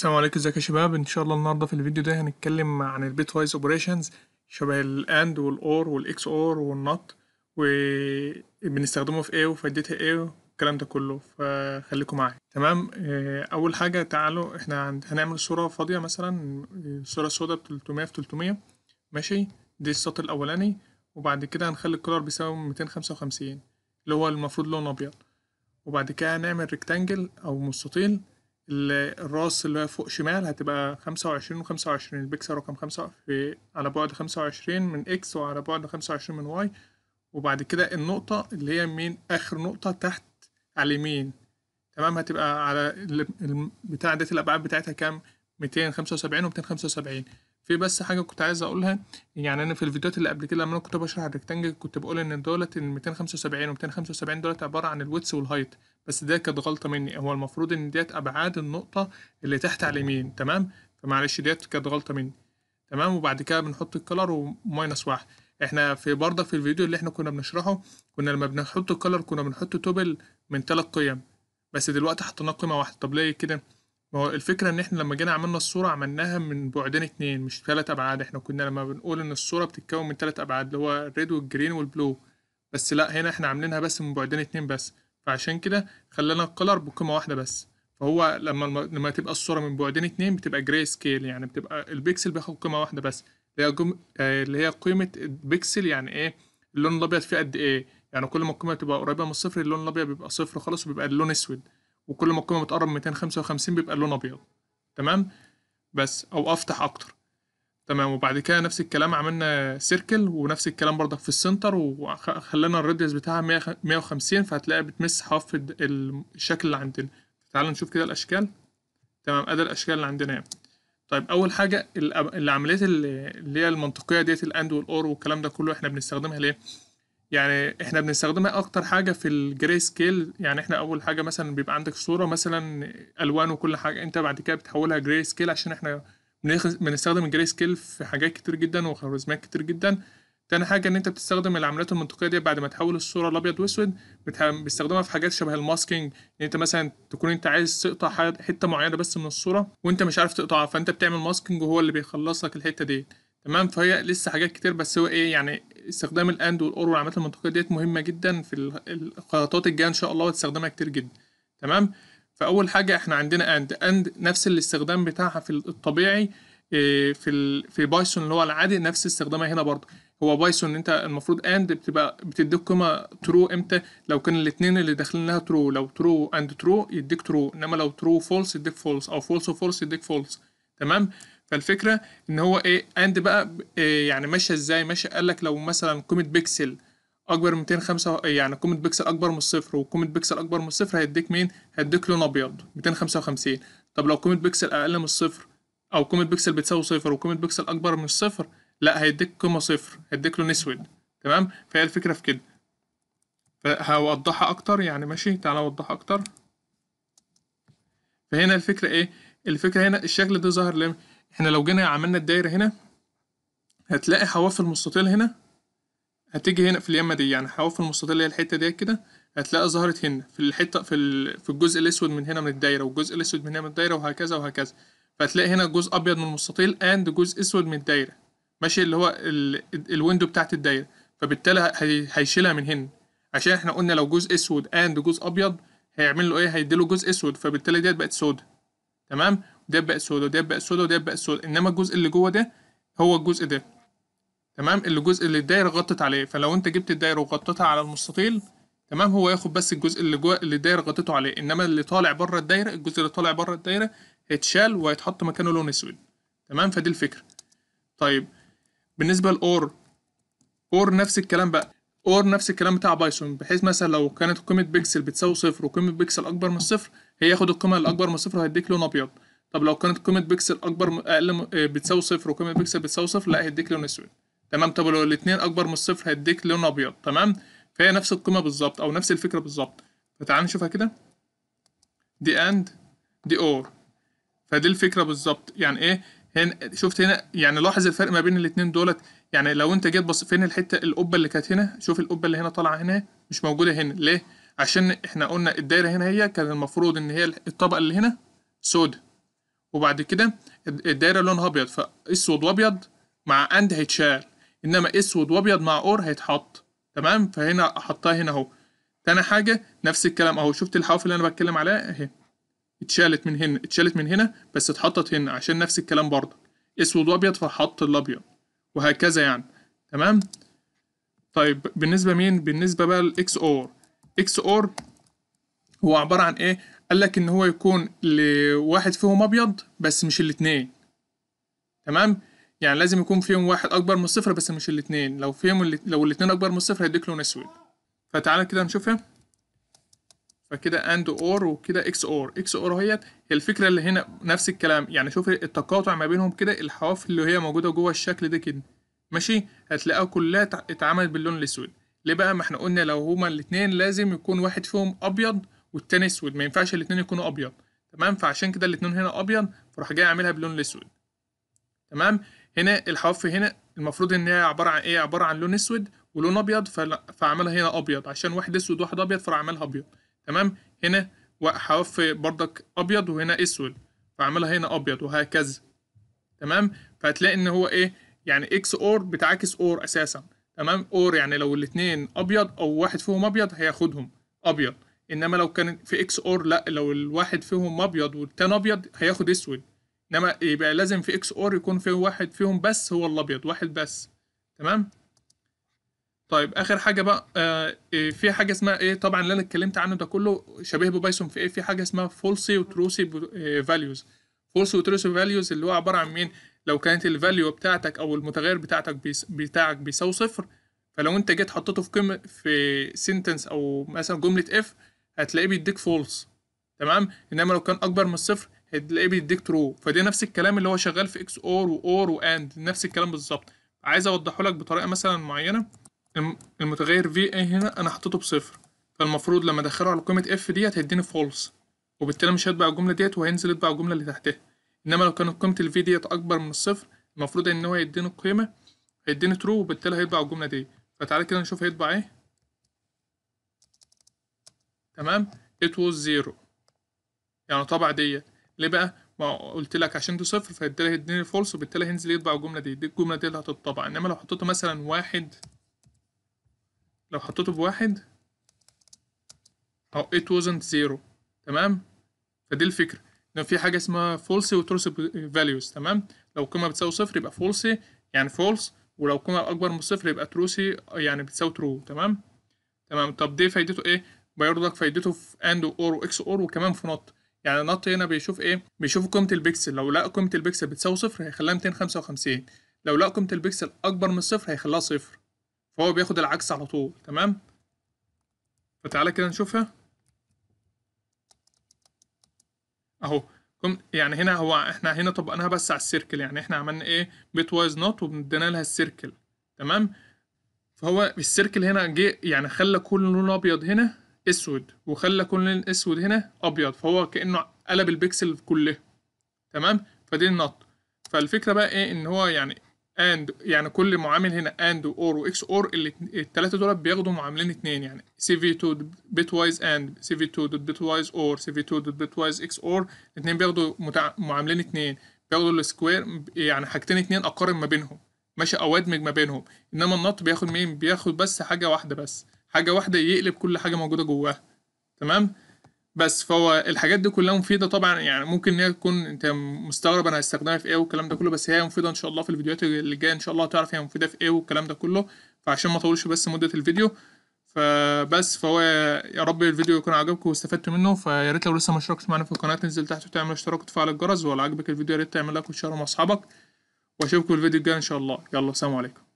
السلام عليكم ازيك يا شباب ان شاء الله النهارده في الفيديو ده هنتكلم عن البيت وايز اوبريشنز شبه الاند والاور والاكس اور والنوت وبنستخدمه في ايه وفائدتها ايه والكلام ده كله فخليكم معايا تمام آه، اول حاجه تعالوا احنا هنعمل صوره فاضيه مثلا صوره سوداء ب 300 في 300 ماشي دي السطر الاولاني وبعد كده هنخلي الكولر بيساوي 255 اللي هو المفروض لون ابيض وبعد كده هنعمل ريكتانجل او مستطيل الراس اللي فوق شمال هتبقى خمسة وعشرين وخمسة وعشرين البكسل رقم خمسة في على بعد خمسة وعشرين من إكس وعلى بعد خمسة وعشرين من واي وبعد كده النقطة اللي هي من آخر نقطة تحت على اليمين تمام هتبقى على بتاع ديت الأبعاد بتاعتها كام ميتين خمسة وسبعين وميتين خمسة وسبعين في بس حاجة كنت عايز أقولها يعني أنا في الفيديوهات اللي قبل كده لما أنا كنت بشرح الريكتانجل كنت بقول إن دولت ال 275 و 275 دولت عبارة عن الويتس والهايت بس ده كانت غلطة مني هو المفروض إن ديت أبعاد النقطة اللي تحت على اليمين تمام فمعلش ديت كانت غلطة مني تمام وبعد كده بنحط الكلر وماينس واحد احنا في برضه في الفيديو اللي احنا كنا بنشرحه كنا لما بنحط الكلر كنا بنحط توبل من ثلاث قيم بس دلوقتي حطيناه قيمة واحدة طب ليه كده ما هو الفكرة إن إحنا لما جينا عملنا الصورة عملناها من بعدين اتنين مش تلات أبعاد إحنا كنا لما بنقول إن الصورة بتتكون من تلات أبعاد اللي هو الريد والجرين والبلو بس لأ هنا إحنا عاملينها بس من بعدين اتنين بس فعشان كده خلانا الكلر بقيمة واحدة بس فهو لما لما تبقى الصورة من بعدين اتنين بتبقى جراي سكيل يعني بتبقى البيكسل بياخد قيمة واحدة بس اللي هي جم... آه، اللي هي قيمة البيكسل يعني إيه اللون الأبيض فيه قد إيه يعني كل ما القيمة تبقى قريبة من الصفر اللون الأبيض بيبقى صفر خالص وبيبقى اللون أسود وكل ما القيمه بتقرب 255 بيبقى اللون ابيض تمام بس او افتح اكتر تمام وبعد كده نفس الكلام عملنا سيركل ونفس الكلام برضك في السنتر وخلينا الراديوس بتاعها 150 فهتلاقي بتمس حرف الشكل اللي عندنا تعال نشوف كده الاشكال تمام ادي الاشكال اللي عندنا طيب اول حاجه العمليات اللي هي المنطقيه ديت الاند والاور والكلام ده كله احنا بنستخدمها ليه يعني احنا بنستخدمها اكتر حاجه في الجري سكيل يعني احنا اول حاجه مثلا بيبقى عندك صوره مثلا الوان وكل حاجه انت بعد كده بتحولها جري سكيل عشان احنا بنستخدم الجري سكيل في حاجات كتير جدا وخوارزميات كتير جدا تاني حاجه ان انت بتستخدم العمليات المنطقيه دي بعد ما تحول الصوره الابيض واسود بتستخدمها في حاجات شبه الماسكينج ان انت مثلا تكون انت عايز تقطع حته معينه بس من الصوره وانت مش عارف تقطعها فانت بتعمل ماسكينج وهو اللي بيخلص لك الحته دي تمام فهي لسه حاجات كتير بس هو ايه يعني استخدام الاند والاور والعلامات المنطقيه ديت مهمه جدا في الخطوات الجايه ان شاء الله هتستخدمها كتير جدا تمام فاول حاجه احنا عندنا اند اند نفس الاستخدام بتاعها في الطبيعي آه، في في بايثون اللي هو العادي نفس استخدامها هنا برضه هو بايثون انت المفروض اند بتبقى بتديك قيمه ترو امتى لو كان الاثنين اللي داخلين لها ترو لو ترو اند ترو يديك ترو انما لو ترو فولس يديك فولس او فولس وفولس يديك فولس تمام فالفكره ان هو ايه اند بقى إيه يعني ماشيه ازاي ماشيه قال لك لو مثلا قيمه بيكسل اكبر من 205 يعني قيمه بيكسل اكبر من الصفر وقيمه بيكسل اكبر من الصفر هيديك مين هيديك لون ابيض 255 طب لو قيمه بيكسل اقل من الصفر او قيمه بيكسل بتساوي صفر وقيمه بيكسل اكبر من الصفر لا هيديك قيمه صفر هيديك لون اسود تمام فهي الفكره في كده فهوضحها اكتر يعني ماشي تعالى اوضحها اكتر فهنا الفكره ايه الفكره هنا الشكل ده ظاهر ليه احنا لو جينا عملنا الدايرة هنا هتلاقي حواف المستطيل هنا هتيجي هنا في اليمة دي يعني حواف المستطيل اللي هي الحتة ديت كده هتلاقي ظهرت هنا في الحتة في, ال... في الجزء الأسود من هنا من الدايرة والجزء الأسود من هنا من الدايرة وهكذا وهكذا فهتلاقي هنا جزء أبيض من المستطيل أند جزء أسود من الدايرة ماشي اللي هو ال... الويندو بتاعت الدايرة فبالتالي هي... هيشيلها من هنا عشان احنا قلنا لو جزء أسود أند جزء أبيض هيعمل له إيه هيديله جزء أسود فبالتالي ديت بقت سودا تمام ده بقت سودا وديت بقت سودا وديت بقت سودا انما الجزء اللي جوه ده هو الجزء ده تمام الجزء اللي الدايره غطت عليه فلو انت جبت الدايره وغطيتها على المستطيل تمام هو ياخد بس الجزء اللي جوه اللي الدايره غطيته عليه انما اللي طالع بره الدايره الجزء اللي طالع بره الدايره هيتشال وهيتحط مكانه لون اسود تمام فدي الفكره طيب بالنسبه لاور اور نفس الكلام بقى اور نفس الكلام بتاع بايثون بحيث مثلا لو كانت قيمه بيكسل بتساوي صفر وقيمه بيكسل اكبر من صفر هياخد القيمه الاكبر من صفر وهيديك لون ابيض طب لو كانت قيمه بيكسل اكبر اقل آه، بتساوي صفر وقيمه بيكسل بتساوي صفر لا هيديك لون اسود تمام طب لو الاثنين اكبر من الصفر هيديك لون ابيض تمام فهي نفس القيمه بالظبط او نفس الفكره بالظبط فتعال نشوفها كده دي اند دي اور فدي الفكره بالظبط يعني ايه هنا شفت هنا يعني لاحظ الفرق ما بين الاثنين دولت يعني لو انت جيت بص فين الحته القبه اللي كانت هنا شوف القبه اللي هنا طالعه هنا مش موجوده هنا ليه عشان احنا قلنا الدايره هنا هي كان المفروض ان هي الطبقه اللي هنا سوداء وبعد كده الدايره لونها ابيض فاسود وابيض مع اند هيتشال انما اسود وابيض مع اور هيتحط تمام فهنا احطها هنا اهو تاني حاجه نفس الكلام اهو شفت الحواف اللي انا بتكلم عليها اهي اتشالت من هنا اتشالت من هنا بس اتحطت هنا عشان نفس الكلام برضه اسود وابيض فحط الابيض وهكذا يعني تمام طيب بالنسبه مين بالنسبه بقى لاكس اور اكس اور هو عبارة عن إيه؟ قال لك إن هو يكون واحد فيهم أبيض بس مش الاتنين تمام؟ يعني لازم يكون فيهم واحد أكبر من الصفر بس مش الاتنين لو فيهم اللي... لو الاتنين أكبر من الصفر هيديك لون أسود فتعالى كده نشوفها إيه؟ فكده اند اور وكده اكس اور اكس اور اهيت هي الفكره اللي هنا نفس الكلام يعني شوف التقاطع ما بينهم كده الحواف اللي هي موجوده جوه الشكل ده كده ماشي هتلاقيها كلها اتعملت باللون الاسود ليه بقى ما احنا قلنا لو هما الاثنين لازم يكون واحد فيهم ابيض والتاني اسود ما ينفعش الاتنين يكونوا ابيض تمام فعشان كده الاتنين هنا ابيض فراح جاي عاملها باللون الاسود تمام هنا الحواف هنا المفروض ان هي عباره عن ايه عباره عن لون اسود ولون ابيض فاعملها هنا ابيض عشان واحد اسود وواحد ابيض فعملها ابيض تمام هنا حواف بردك ابيض وهنا اسود فاعملها هنا ابيض وهكذا تمام فهتلاقي ان هو ايه يعني اكس اور بتعاكس اور اساسا تمام اور يعني لو الاتنين ابيض او واحد فيهم ابيض هياخدهم ابيض انما لو كان في اكس اور لا لو الواحد فيهم ابيض والتاني ابيض هياخد اسود انما يبقى لازم في اكس اور يكون في واحد فيهم بس هو الابيض واحد بس تمام طيب اخر حاجه بقى آه إيه، في حاجه اسمها ايه طبعا اللي انا اتكلمت عنه ده كله شبيه ببايثون في ايه في حاجه اسمها فولسي وتروسي فاليوز فولسي وتروسي فاليوز اللي هو عباره عن مين لو كانت الفاليو بتاعتك او المتغير بتاعتك بيس بتاعك بيساوي صفر فلو انت جيت حطيته في قيمه في سنتنس او مثلا جمله اف هتلاقيه بيديك فولس تمام انما لو كان اكبر من الصفر هتلاقيه بيديك ترو فده نفس الكلام اللي هو شغال في اكس اور واور واند نفس الكلام بالظبط عايز اوضحه لك بطريقه مثلا معينه المتغير في اي هنا انا حطيته بصفر فالمفروض لما ادخله على قيمه اف ديت هيديني فولس وبالتالي مش هيطبع الجمله ديت وهينزل يطبع الجمله اللي تحتها انما لو كانت قيمه الفي ديت اكبر من الصفر المفروض ان هو يديني القيمه هيديني ترو وبالتالي هيطبع الجمله دي فتعالى كده نشوف هيطبع ايه تمام it was zero يعني طبع ديت ليه بقى ما قلت لك عشان دي صفر فبالتالي هيديني فولس وبالتالي هينزل يطبع الجمله دي دي الجمله دي اللي هتطبع انما لو حطيته مثلا واحد لو حطيته بواحد او it wasn't zero تمام فدي الفكره ان في حاجه اسمها false وتروس values تمام لو القيمه بتساوي صفر يبقى false يعني false ولو القيمه اكبر من صفر يبقى تروسي يعني بتساوي true تمام تمام طب دي فايدته ايه بيرضك فايدته في اند اور واكس اور وكمان في نط يعني نط هنا بيشوف ايه بيشوف قيمه البكسل لو لقى قيمه البكسل بتساوي صفر هيخليها 255 لو لقى قيمه البكسل اكبر من الصفر هيخليها صفر فهو بياخد العكس على طول تمام فتعالى كده نشوفها اهو يعني هنا هو احنا هنا طبقناها بس على السيركل يعني احنا عملنا ايه بيت وايز نوت وادينا لها السيركل تمام فهو السيركل هنا جه يعني خلى كل لون ابيض هنا اسود وخلى كل الاسود هنا ابيض فهو كانه قلب البكسل كله تمام فدي النط فالفكره بقى ايه ان هو يعني اند يعني كل معامل هنا اند اور واكس اور الثلاثه دول بياخدوا معاملين اثنين يعني سي في 2 بت وايز اند سي في 2 دوت بت وايز اور سي في 2 دوت بت وايز اكس اور الاثنين بياخدوا معاملين اثنين بياخدوا السكوير يعني حاجتين اثنين اقارن ما بينهم ماشي او ادمج ما بينهم انما النط بياخد مين بياخد بس حاجه واحده بس حاجه واحده يقلب كل حاجه موجوده جواها تمام بس فهو الحاجات دي كلها مفيده طبعا يعني ممكن ان هي تكون انت مستغرب انا هستخدمها في ايه والكلام ده كله بس هي مفيده ان شاء الله في الفيديوهات اللي جايه ان شاء الله هتعرف هي مفيده في ايه والكلام ده كله فعشان ما اطولش بس مده الفيديو فبس فهو يا رب الفيديو يكون عجبكم واستفدتوا منه فيا ريت لو لسه ما اشتركتش معانا في القناه تنزل تحت وتعمل اشتراك وتفعل الجرس ولو عجبك الفيديو يا ريت تعمل لايك وتشاركه مع اصحابك واشوفكم الفيديو الجاي ان شاء الله يلا سلام عليكم